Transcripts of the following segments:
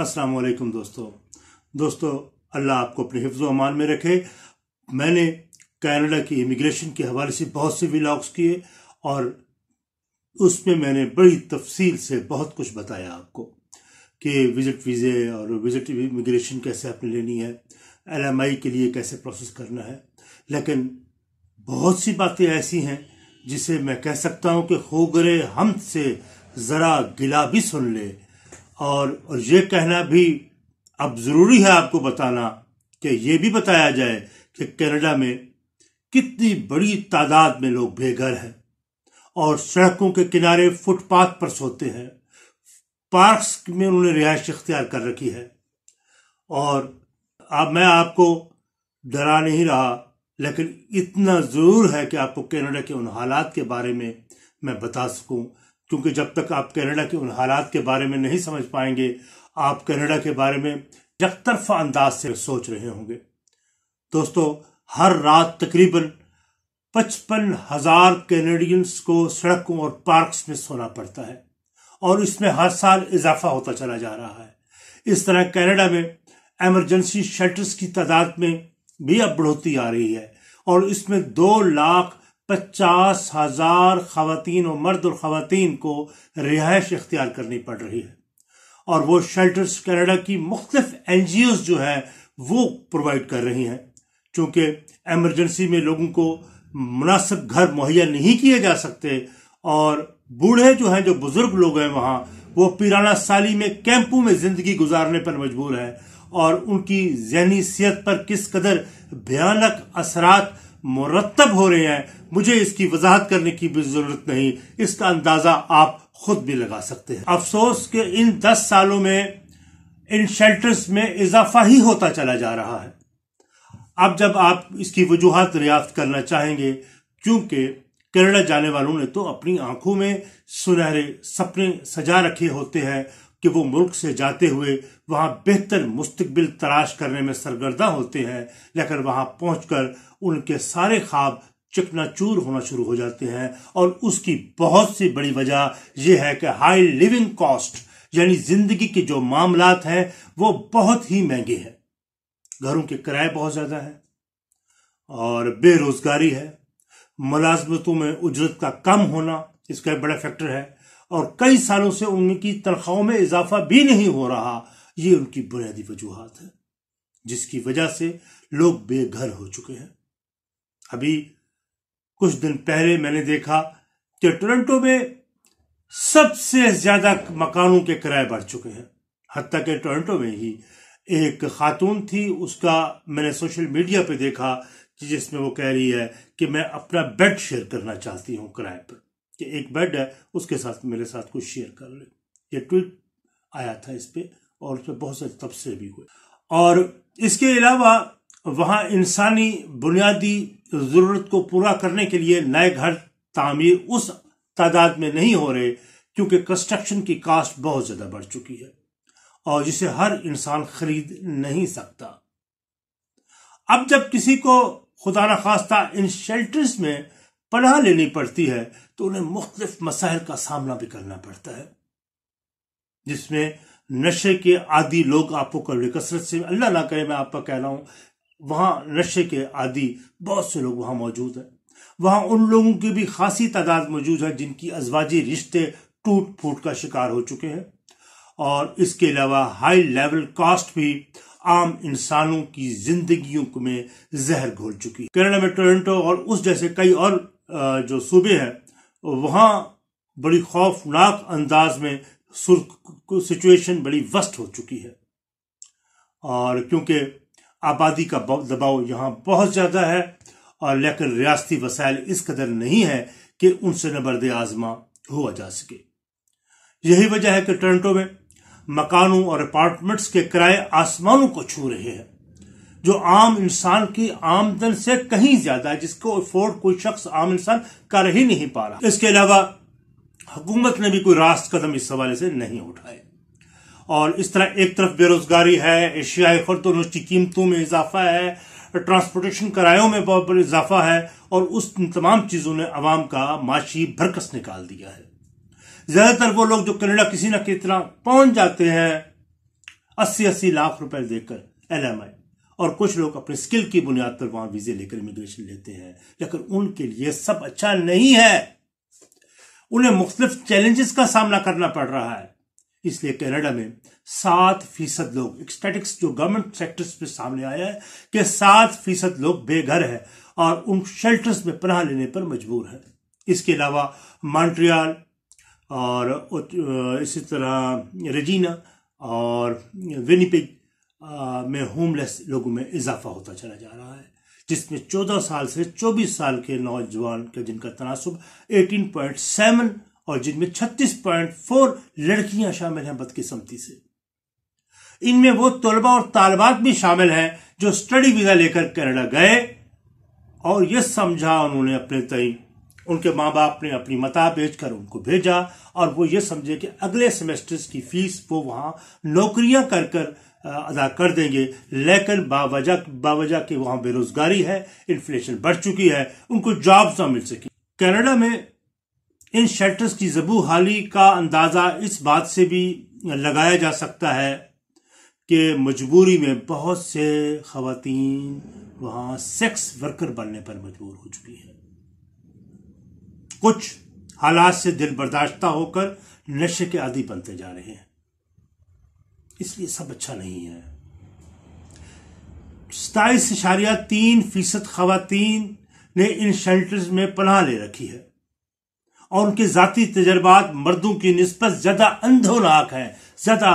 अस्सलाम वालेकुम दोस्तों दोस्तों अल्लाह आपको अपने हिफ्ज़ अमान में रखे मैंने कनाडा की इमिग्रेशन के हवाले से बहुत से व्लाग्स किए और उसमें मैंने बड़ी तफसील से बहुत कुछ बताया आपको कि विज़िट वीज़े और विज़िट इमिग्रेशन कैसे आपने लेनी है एल एम आई के लिए कैसे प्रोसेस करना है लेकिन बहुत सी बातें ऐसी हैं जिसे मैं कह सकता हूँ कि खोगरे हम से ज़रा गिला भी सुन ले और और ये कहना भी अब ज़रूरी है आपको बताना कि ये भी बताया जाए कि कनाडा में कितनी बड़ी तादाद में लोग बेघर हैं और सड़कों के किनारे फुटपाथ पर सोते हैं पार्क्स में उन्होंने रिहाइश इख्तियार कर रखी है और अब मैं आपको डरा नहीं रहा लेकिन इतना ज़रूर है कि आपको कनाडा के उन हालात के बारे में मैं बता सकूं क्योंकि जब तक आप कनाडा के उन हालात के बारे में नहीं समझ पाएंगे आप कनाडा के बारे में यकतरफा अंदाज से सोच रहे होंगे दोस्तों हर रात तकरीबन पचपन हजार कैनेडियंस को सड़कों और पार्क्स में सोना पड़ता है और इसमें हर साल इजाफा होता चला जा रहा है इस तरह कनाडा में एमरजेंसी शेल्टर्स की तादाद में भी अब बढ़ोतरी आ रही है और इसमें दो लाख पचास हजार खातन और मर्द और खातन को रिहायश इख्तियार करनी पड़ रही है और वो शेल्टर्स कनाडा की मुख्तफ एन जी ओज जो है वो प्रोवाइड कर रही हैं चूंकि एमरजेंसी में लोगों को मुनासिब घर मुहैया नहीं किए जा सकते और बूढ़े जो हैं जो बुजुर्ग लोग हैं वहां वो पिराना साली में कैंपों में जिंदगी गुजारने पर मजबूर है और उनकी जहनी सेहत पर किस कदर भयानक असरात मुरतब हो रहे हैं मुझे इसकी वजाहत करने की भी जरूरत नहीं इसका अंदाजा आप खुद भी लगा सकते हैं अफसोस के इन दस सालों में इन शेल्टर्स में इजाफा ही होता चला जा रहा है अब जब आप इसकी वजूहत दरियाफ्त करना चाहेंगे क्योंकि कनाडा जाने वालों ने तो अपनी आंखों में सुनहरे सपने सजा रखे होते हैं कि वो मुल्क से जाते हुए वहां बेहतर मुस्तबिल तलाश करने में सरगर्दा होते हैं लेकिन वहां पहुंचकर उनके सारे ख्वाब चकनाचूर होना शुरू हो जाते हैं और उसकी बहुत सी बड़ी वजह यह है कि हाई लिविंग कॉस्ट यानी जिंदगी के जो मामलात हैं वो बहुत ही महंगे हैं घरों के किराए बहुत ज़्यादा है और बेरोजगारी है मुलाजमतों में उजरत का कम होना इसका एक बड़ा फैक्टर है और कई सालों से उनकी तनख्वाहों में इजाफा भी नहीं हो रहा ये उनकी बुनियादी वजूहत है जिसकी वजह से लोग बेघर हो चुके हैं अभी कुछ दिन पहले मैंने देखा कि टोरंटो में सबसे ज्यादा मकानों के किराए बढ़ चुके हैं हती के टोरंटो में ही एक खातून थी उसका मैंने सोशल मीडिया पे देखा कि जिसमें वो कह रही है कि मैं अपना बेड शेयर करना चाहती हूँ किराए पर कि एक बेड है उसके साथ मेरे साथ कुछ शेयर कर ले ये ट्वीट आया था इस पर और उसमें बहुत सारे तबसे भी हुए और इसके अलावा वहां इंसानी बुनियादी ज़रूरत को पूरा करने के लिए नए घर तामीर उस तादाद में नहीं हो रहे क्योंकि कंस्ट्रक्शन की कास्ट बहुत ज़्यादा बढ़ चुकी है और जिसे हर इंसान खरीद नहीं सकता अब जब किसी को खुदा न खास्ता इन शेल्टर्स में पनाह लेनी पड़ती है तो उन्हें मुख्तलिफ मसाइल का सामना भी करना पड़ता है जिसमें नशे के आदि लोग आपको कभी कसरत से अल्लाह ना करे मैं आपका कह रहा हूं वहां नशे के आदि बहुत से लोग वहाँ मौजूद हैं वहां उन लोगों की भी खासी तादाद मौजूद है जिनकी अजवाजी रिश्ते टूट फूट का शिकार हो चुके हैं और इसके अलावा हाई लेवल कास्ट भी आम इंसानों की जिंदगियों में जहर घोल चुकी है कैनेडा में टोरंटो और उस जैसे कई और जो सूबे हैं वहां बड़ी खौफनाक अंदाज में सिचुएशन बड़ी वस्ट हो चुकी है और क्योंकि आबादी का दबाव यहां बहुत ज़्यादा है और लेकिन रियासती वसाइल इस कदर नहीं है कि उनसे नबर्द आजमा हुआ जा सके यही वजह है कि टोरंटो में मकानों और अपार्टमेंट्स के किराए आसमानों को छू रहे हैं जो आम इंसान की आमदन से कहीं ज्यादा है जिसको अफोर्ड कोई शख्स आम इंसान कर ही नहीं पा रहा इसके अलावा हुकूमत ने भी कोई रास्त कदम इस हवाले से नहीं उठाए और इस तरह एक तरफ बेरोजगारी है एशियाई खरदोनोश की कीमतों में इजाफा है ट्रांसपोर्टेशन किरायों में बहुत बड़ा इजाफा है और उस तमाम चीज़ों ने आवाम का माशी भरकस निकाल दिया है ज़्यादातर वो लोग जो कनेडा किसी न किसी तरह पहुंच जाते हैं अस्सी अस्सी लाख रुपए देकर एल और कुछ लोग अपने स्किल की बुनियाद पर वहां वीज़े लेकर इमिग्रेशन लेते हैं लेकिन उनके लिए सब अच्छा नहीं है उन्हें मुख्तलिफ चैलेंजेस का सामना करना पड़ रहा है इसलिए कनाडा में सात फीसद लोग स्टेटिक्स जो गवर्नमेंट सेक्टर्स में सामने आया है कि सात फीसद लोग बेघर है और उन शेल्टर्स में पनाह लेने पर मजबूर है इसके अलावा मॉन्ट्रियाल और इसी तरह रजीना और विनीपिग में होमलेस लोगों में इजाफा होता चला जा रहा है जिसमें 14 साल से 24 साल के नौजवान के जिनका तनासब 18.7 और जिनमें 36.4 लड़कियां शामिल हैं बदकिस्मती से इनमें वो तलबा और तालबात भी शामिल हैं जो स्टडी वीजा लेकर कनाडा गए और यह समझा उन्होंने अपने तय उनके माँ बाप ने अपनी मता बेच कर उनको भेजा और वो ये समझे कि अगले सेमेस्टर्स की फीस वो वहां नौकरियां कर कर अदा कर देंगे लेकिन बावजह बावजह की वहां बेरोजगारी है इन्फ्लेशन बढ़ चुकी है उनको जॉब्स ना मिल सकी कनाडा में इन शेल्टर्स की जबू हाली का अंदाज़ा इस बात से भी लगाया जा सकता है कि मजबूरी में बहुत से खातन वहां सेक्स वर्कर बनने पर मजबूर हो चुकी हैं कुछ हालात से दिल बर्दाश्त होकर नशे के आदि बनते जा रहे हैं इसलिए सब अच्छा नहीं है सताईस इशारिया तीन फीसद खातन ने इन शेल्टर्स में पनाह ले रखी है और उनके जाती तजर्बात मर्दों की नस्बत ज्यादा अंधोनाक हैं ज्यादा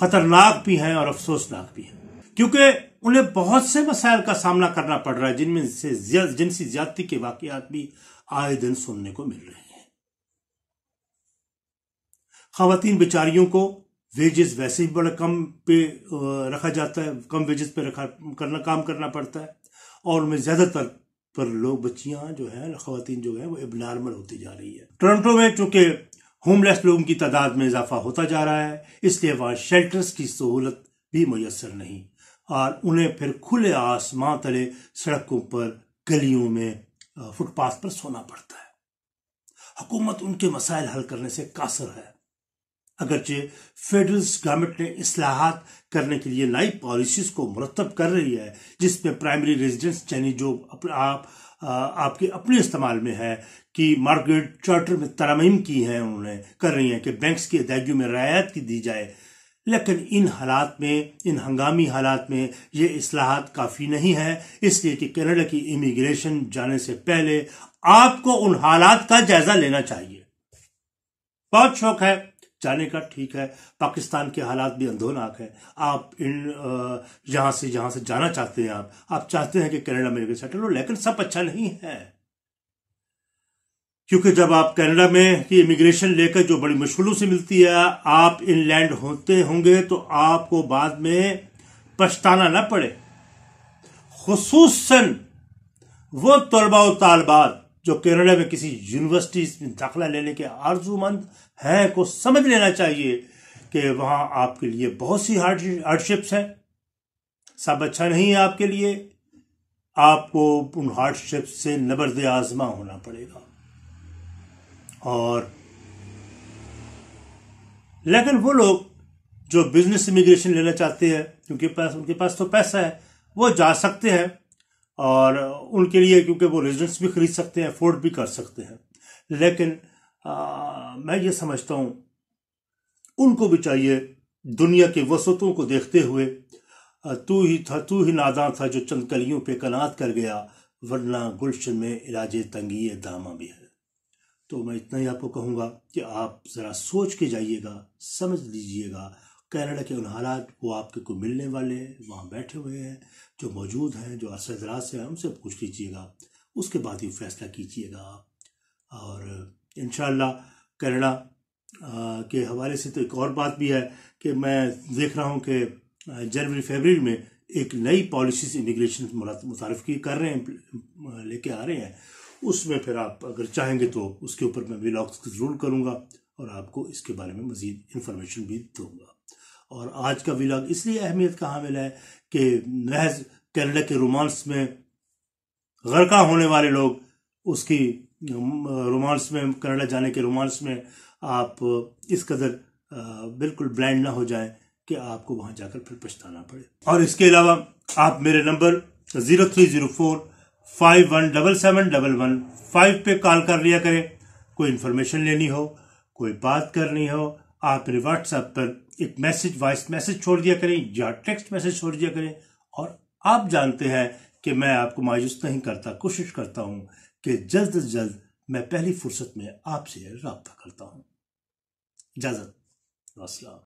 खतरनाक भी हैं और अफसोसनाक भी हैं क्योंकि उन्हें बहुत से मसायल का सामना करना पड़ रहा है जिनमें से जिनसी ज्यादा के वाकत भी आए दिन सुनने को मिल रहे हैं खातन बेचारियों को वेजेस वैसे ही बड़ा कम पे रखा जाता है कम वेजेस पे रखा करना काम करना पड़ता है और उनमें ज्यादातर पर लोग बच्चियां जो है खातन जो है वो एबनॉर्मल होती जा रही है टोरंटो में चूंकि होमलेस लोगों की तादाद में इजाफा होता जा रहा है इसलिए वहां शेल्टर्स की सहूलत भी मैसर नहीं और उन्हें फिर खुले आसमां तले सड़कों पर गलियों में फुटपाथ पर सोना पड़ता है हुकूमत उनके मसाइल हल करने से कासर है अगरचे फेडरल गवर्नमेंट ने असलाहत करने के लिए नई पॉलिसीज को मुरतब कर रही है जिसमें प्राइमरी रेजिडेंस यानी जो अप, आप आ, आपके अपने इस्तेमाल में है कि मार्केट चार्टर में तरमीम की है उन्होंने कर रही हैं कि बैंक्स की अदायगी में रियायत की दी जाए लेकिन इन हालात में इन हंगामी हालात में ये असलाहत काफ़ी नहीं है इसलिए कि कैनेडा की इमिग्रेशन जाने से पहले आपको उन हालात का जायजा लेना चाहिए बहुत शौक है जाने का ठीक है पाकिस्तान के हालात भी अंधोनाक है आप इन जहां से जहां से जाना चाहते हैं आप आप चाहते हैं कि कनाडा में सेटल हो लेकिन सब अच्छा नहीं है क्योंकि जब आप कनाडा में की इमिग्रेशन लेकर जो बड़ी मुश्किलों से मिलती है आप इन लैंड होते होंगे तो आपको बाद में पछताना ना पड़े खसूस वो तलबा और तालबात जो कनाडा में किसी यूनिवर्सिटी में दाखिला लेने के आरजूमंद है को समझ लेना चाहिए कि वहां आपके लिए बहुत सी हार्डशिप्स हैं सब अच्छा नहीं है आपके लिए आपको उन हार्डशिप से नबरद आजमा होना पड़ेगा और लेकिन वो लोग जो बिजनेस इमिग्रेशन लेना चाहते हैं क्योंकि पास उनके पास तो पैसा है वो जा सकते हैं और उनके लिए क्योंकि वो रेजिडेंस भी खरीद सकते हैं अफोर्ड भी कर सकते हैं लेकिन आ, मैं ये समझता हूं उनको भी चाहिए दुनिया के वसतों को देखते हुए तू ही था तू ही नादान था जो चंद कलियों पे कनात कर गया वरना गुलशन में इलाज तंगी दामा भी है तो मैं इतना ही आपको कहूँगा कि आप ज़रा सोच के जाइएगा समझ लीजिएगा कैनेडा के उन हालात वो आपके को मिलने वाले हैं वहाँ बैठे हुए हैं जो मौजूद हैं जो अरसे दराज से हैं उनसे पूछ लीजिएगा उसके बाद ही फैसला कीजिएगा और इन कनाडा के हवाले से तो एक और बात भी है कि मैं देख रहा हूँ कि जनवरी फरवरी में एक नई पॉलिसी इमिग्रेशन मुतारफ़ की कर रहे हैं लेके आ रहे हैं उसमें फिर आप अगर चाहेंगे तो उसके ऊपर मैं ब्लॉग्स ज़रूर करूँगा और आपको इसके बारे में मज़ीद इन्फॉर्मेशन भी दूँगा और आज का व्लॉग इसलिए अहमियत का हामिल है कि महज कैनेडा के रोमांस में गरका होने वाले लोग उसकी रोमांस में कनाडा जाने के रोमांस में आप इस कदर बिल्कुल ब्लाइंड ना हो जाए कि आपको वहां जाकर फिर पछताना पड़े और इसके अलावा आप मेरे number zero three zero four five one double seven double one five पे कॉल कर लिया करें कोई इन्फॉर्मेशन लेनी हो कोई बात करनी हो आप मेरे व्हाट्सएप पर एक मैसेज वॉइस मैसेज छोड़ दिया करें या टेक्स्ट मैसेज छोड़ दिया करें और आप जानते हैं कि मैं आपको मायूस नहीं करता कोशिश करता हूं कि जल्द अज जल्द मैं पहली फुर्सत में आपसे रबता करता हूँ इजाज़त असलम